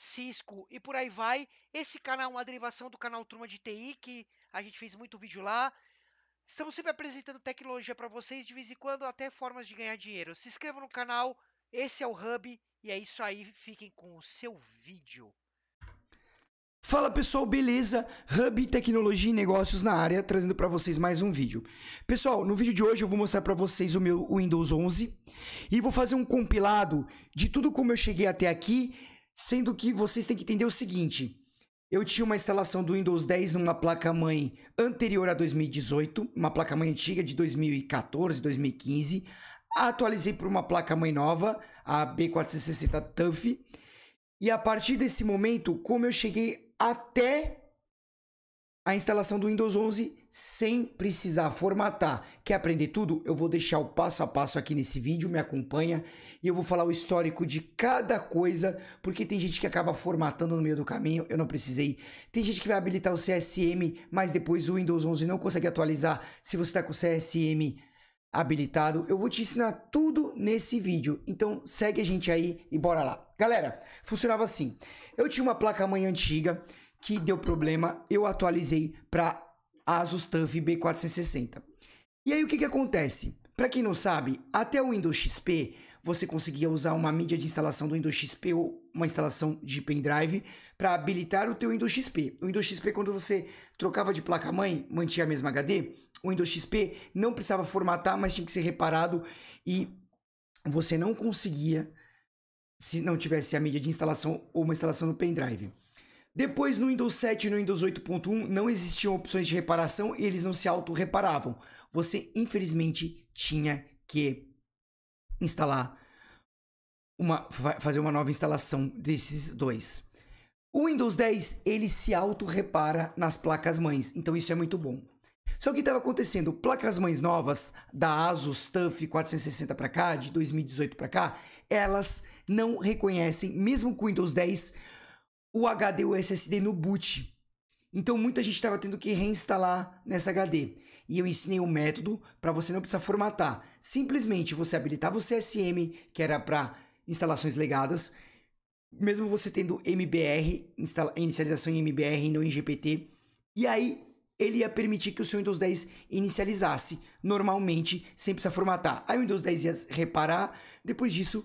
Cisco e por aí vai. Esse canal é uma derivação do canal Turma de TI, que a gente fez muito vídeo lá. Estamos sempre apresentando tecnologia para vocês, de vez em quando até formas de ganhar dinheiro. Se inscreva no canal, esse é o Hub, e é isso aí, fiquem com o seu vídeo. Fala pessoal, beleza? Hub Tecnologia e Negócios na área, trazendo para vocês mais um vídeo. Pessoal, no vídeo de hoje eu vou mostrar para vocês o meu Windows 11 e vou fazer um compilado de tudo como eu cheguei até aqui Sendo que vocês têm que entender o seguinte: eu tinha uma instalação do Windows 10 numa placa-mãe anterior a 2018, uma placa-mãe antiga de 2014, 2015. Atualizei para uma placa-mãe nova, a B460 TUF. E a partir desse momento, como eu cheguei até a instalação do Windows 11, sem precisar formatar. Quer aprender tudo? Eu vou deixar o passo a passo aqui nesse vídeo, me acompanha e eu vou falar o histórico de cada coisa, porque tem gente que acaba formatando no meio do caminho, eu não precisei. Tem gente que vai habilitar o CSM, mas depois o Windows 11 não consegue atualizar se você está com o CSM habilitado. Eu vou te ensinar tudo nesse vídeo, então segue a gente aí e bora lá. Galera, funcionava assim, eu tinha uma placa-mãe antiga que deu problema, eu atualizei para Asus TUF B460. E aí o que, que acontece? Para quem não sabe, até o Windows XP você conseguia usar uma mídia de instalação do Windows XP ou uma instalação de pendrive para habilitar o teu Windows XP. O Windows XP quando você trocava de placa mãe, mantinha a mesma HD, o Windows XP não precisava formatar, mas tinha que ser reparado e você não conseguia se não tivesse a mídia de instalação ou uma instalação no pendrive. Depois, no Windows 7 e no Windows 8.1, não existiam opções de reparação e eles não se auto-reparavam. Você, infelizmente, tinha que instalar uma, fazer uma nova instalação desses dois. O Windows 10, ele se auto-repara nas placas-mães, então isso é muito bom. Só que estava acontecendo, placas-mães novas da Asus TUF 460 para cá, de 2018 para cá, elas não reconhecem, mesmo com o Windows 10, o HD, o SSD no boot. Então muita gente estava tendo que reinstalar nessa HD. E eu ensinei um método para você não precisar formatar. Simplesmente você habilitava o CSM, que era para instalações legadas, mesmo você tendo MBR, inicialização em MBR e não em GPT, e aí ele ia permitir que o seu Windows 10 inicializasse normalmente, sem precisar formatar. Aí o Windows 10 ia reparar, depois disso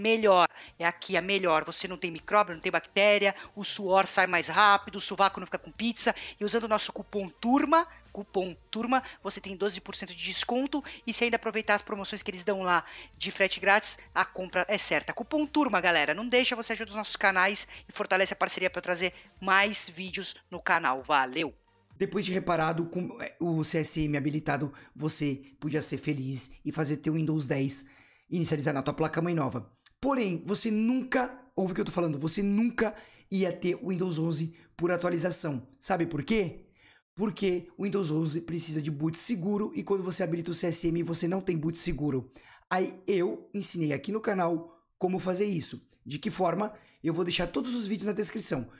melhor. É aqui a melhor. Você não tem micróbio, não tem bactéria, o suor sai mais rápido, o sovaco não fica com pizza. E usando o nosso cupom TURMA, cupom TURMA, você tem 12% de desconto e se ainda aproveitar as promoções que eles dão lá de frete grátis, a compra é certa. Cupom TURMA, galera, não deixa, você ajuda os nossos canais e fortalece a parceria para trazer mais vídeos no canal. Valeu! Depois de reparado com é, o CSM habilitado, você podia ser feliz e fazer teu Windows 10 inicializar na tua placa-mãe nova. Porém, você nunca, ouve o que eu tô falando, você nunca ia ter o Windows 11 por atualização. Sabe por quê? Porque o Windows 11 precisa de boot seguro e quando você habilita o CSM você não tem boot seguro. Aí eu ensinei aqui no canal como fazer isso. De que forma? Eu vou deixar todos os vídeos na descrição.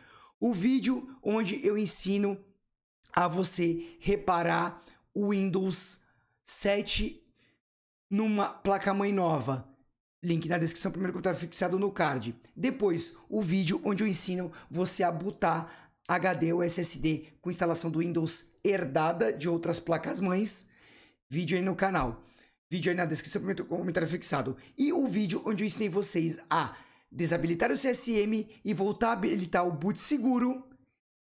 O vídeo onde eu ensino a você reparar o Windows 7 numa placa-mãe nova. Link na descrição, primeiro comentário fixado no card. Depois, o vídeo onde eu ensino você a botar HD ou SSD com instalação do Windows herdada de outras placas-mães. Vídeo aí no canal. Vídeo aí na descrição, primeiro comentário fixado. E o vídeo onde eu ensinei vocês a desabilitar o CSM e voltar a habilitar o boot seguro.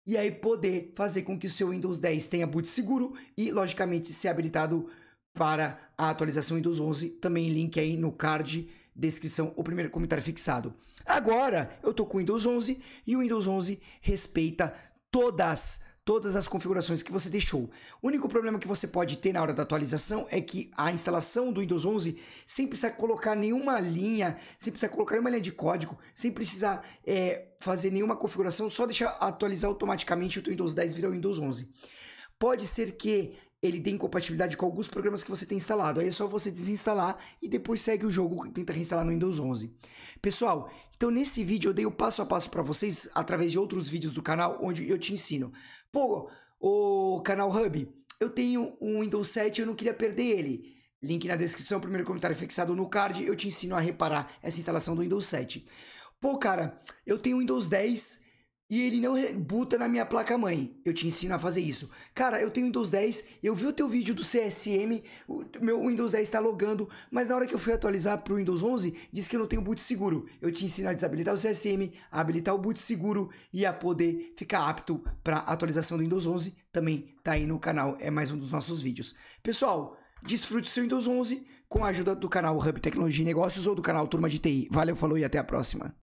E aí poder fazer com que o seu Windows 10 tenha boot seguro e, logicamente, ser habilitado para a atualização Windows 11. Também link aí no card descrição, o primeiro comentário fixado. Agora, eu tô com o Windows 11 e o Windows 11 respeita todas todas as configurações que você deixou. O único problema que você pode ter na hora da atualização é que a instalação do Windows 11 sem precisar colocar nenhuma linha, sem precisar colocar nenhuma linha de código, sem precisar é, fazer nenhuma configuração, só deixar atualizar automaticamente o Windows 10 virar o Windows 11. Pode ser que ele tem compatibilidade com alguns programas que você tem instalado. Aí é só você desinstalar e depois segue o jogo, tenta reinstalar no Windows 11. Pessoal, então nesse vídeo eu dei o passo a passo para vocês através de outros vídeos do canal onde eu te ensino. Pô, o canal Hub, eu tenho um Windows 7 e eu não queria perder ele. Link na descrição, primeiro comentário fixado no card, eu te ensino a reparar essa instalação do Windows 7. Pô, cara, eu tenho o Windows 10 e ele não rebuta na minha placa-mãe. Eu te ensino a fazer isso. Cara, eu tenho Windows 10, eu vi o teu vídeo do CSM, o meu Windows 10 está logando, mas na hora que eu fui atualizar para o Windows 11, disse que eu não tenho boot seguro. Eu te ensino a desabilitar o CSM, a habilitar o boot seguro e a poder ficar apto para atualização do Windows 11. Também tá aí no canal, é mais um dos nossos vídeos. Pessoal, desfrute seu Windows 11 com a ajuda do canal Hub Tecnologia e Negócios ou do canal Turma de TI. Valeu, falou e até a próxima.